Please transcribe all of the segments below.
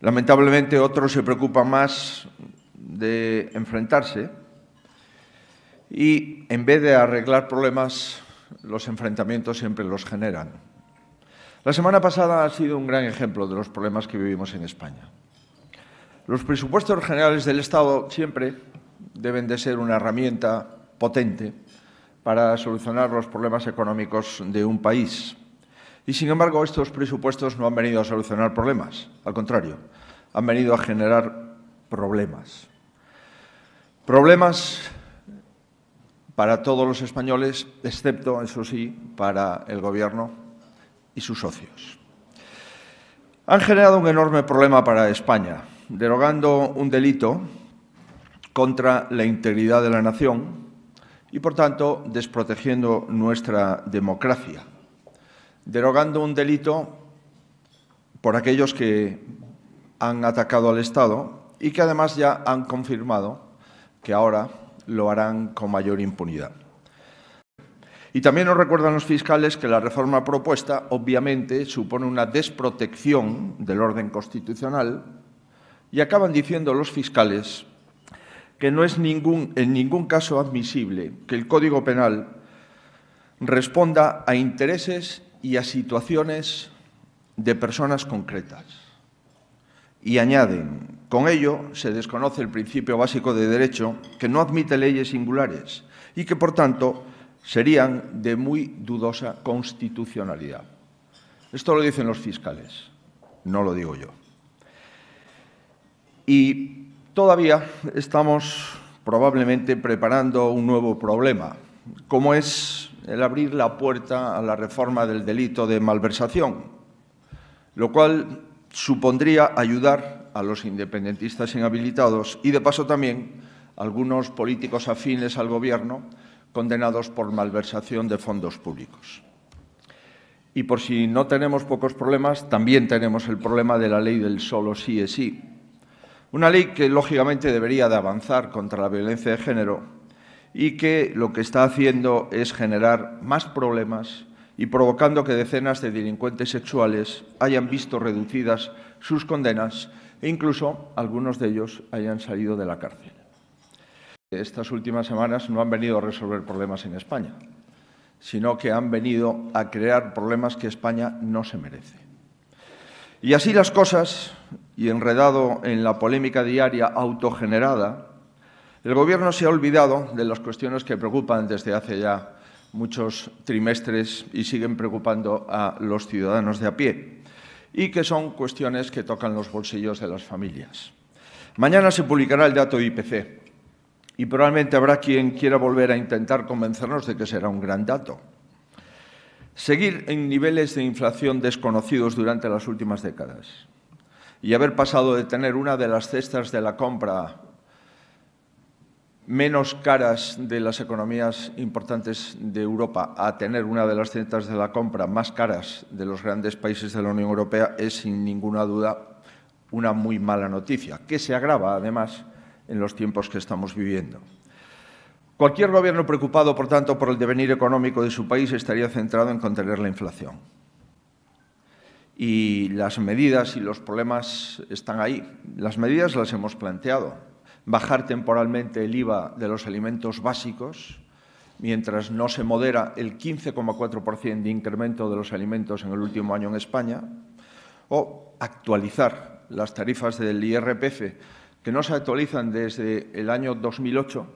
Lamentablemente otros se preocupan más de enfrentarse y en vez de arreglar problemas, los enfrentamientos siempre los generan. La semana pasada ha sido un gran ejemplo de los problemas que vivimos en España. Los presupuestos generales del Estado siempre deben de ser una herramienta potente para solucionar los problemas económicos de un país. Y sin embargo, estos presupuestos no han venido a solucionar problemas, al contrario, han venido a generar problemas. Problemas para todos los españoles, excepto, eso sí, para el Gobierno y sus socios. Han generado un enorme problema para España, derogando un delito contra la integridad de la nación y, por tanto, desprotegiendo nuestra democracia derogando un delito por aquellos que han atacado al Estado y que además ya han confirmado que ahora lo harán con mayor impunidad. Y también nos recuerdan los fiscales que la reforma propuesta obviamente supone una desprotección del orden constitucional y acaban diciendo los fiscales que no es ningún, en ningún caso admisible que el Código Penal responda a intereses y a situaciones de personas concretas. Y añaden, con ello se desconoce el principio básico de derecho que no admite leyes singulares y que, por tanto, serían de muy dudosa constitucionalidad. Esto lo dicen los fiscales, no lo digo yo. Y todavía estamos probablemente preparando un nuevo problema, como es el abrir la puerta a la reforma del delito de malversación, lo cual supondría ayudar a los independentistas inhabilitados y, de paso, también a algunos políticos afines al Gobierno condenados por malversación de fondos públicos. Y por si no tenemos pocos problemas, también tenemos el problema de la ley del solo sí es sí. Una ley que, lógicamente, debería de avanzar contra la violencia de género y que lo que está haciendo es generar más problemas y provocando que decenas de delincuentes sexuales hayan visto reducidas sus condenas e incluso algunos de ellos hayan salido de la cárcel. Estas últimas semanas no han venido a resolver problemas en España, sino que han venido a crear problemas que España no se merece. Y así las cosas, y enredado en la polémica diaria autogenerada, el Gobierno se ha olvidado de las cuestiones que preocupan desde hace ya muchos trimestres y siguen preocupando a los ciudadanos de a pie, y que son cuestiones que tocan los bolsillos de las familias. Mañana se publicará el dato IPC y probablemente habrá quien quiera volver a intentar convencernos de que será un gran dato. Seguir en niveles de inflación desconocidos durante las últimas décadas y haber pasado de tener una de las cestas de la compra menos caras de las economías importantes de Europa a tener una de las centras de la compra más caras de los grandes países de la Unión Europea es sin ninguna duda una muy mala noticia, que se agrava además en los tiempos que estamos viviendo. Cualquier gobierno preocupado, por tanto, por el devenir económico de su país estaría centrado en contener la inflación. Y las medidas y los problemas están ahí. Las medidas las hemos planteado bajar temporalmente el IVA de los alimentos básicos, mientras no se modera el 15,4% de incremento de los alimentos en el último año en España, o actualizar las tarifas del IRPF, que no se actualizan desde el año 2008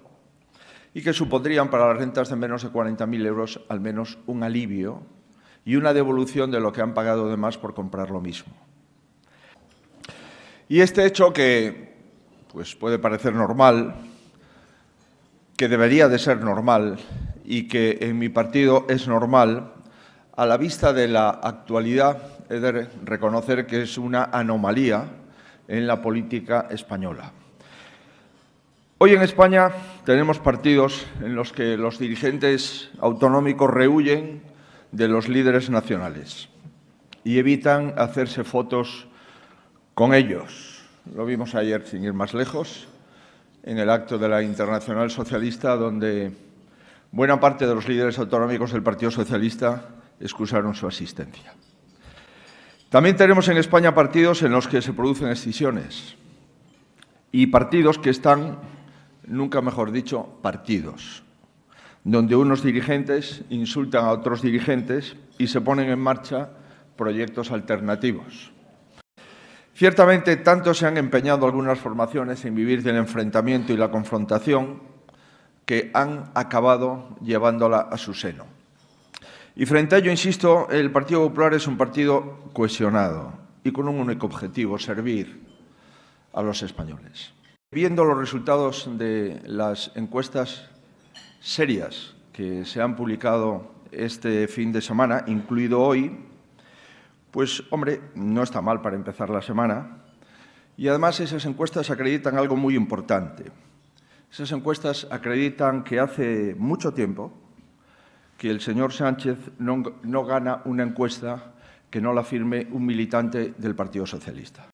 y que supondrían para las rentas de menos de 40.000 euros al menos un alivio y una devolución de lo que han pagado además por comprar lo mismo. Y este hecho que pues puede parecer normal, que debería de ser normal y que en mi partido es normal, a la vista de la actualidad he de reconocer que es una anomalía en la política española. Hoy en España tenemos partidos en los que los dirigentes autonómicos rehuyen de los líderes nacionales y evitan hacerse fotos con ellos. Lo vimos ayer, sin ir más lejos, en el acto de la Internacional Socialista, donde buena parte de los líderes autonómicos del Partido Socialista excusaron su asistencia. También tenemos en España partidos en los que se producen excisiones y partidos que están, nunca mejor dicho, partidos, donde unos dirigentes insultan a otros dirigentes y se ponen en marcha proyectos alternativos. Ciertamente, tanto se han empeñado algunas formaciones en vivir del enfrentamiento y la confrontación que han acabado llevándola a su seno. Y frente a ello, insisto, el Partido Popular es un partido cohesionado y con un único objetivo, servir a los españoles. Viendo los resultados de las encuestas serias que se han publicado este fin de semana, incluido hoy, pues hombre, no está mal para empezar la semana. Y además esas encuestas acreditan algo muy importante. Esas encuestas acreditan que hace mucho tiempo que el señor Sánchez no, no gana una encuesta que no la firme un militante del Partido Socialista.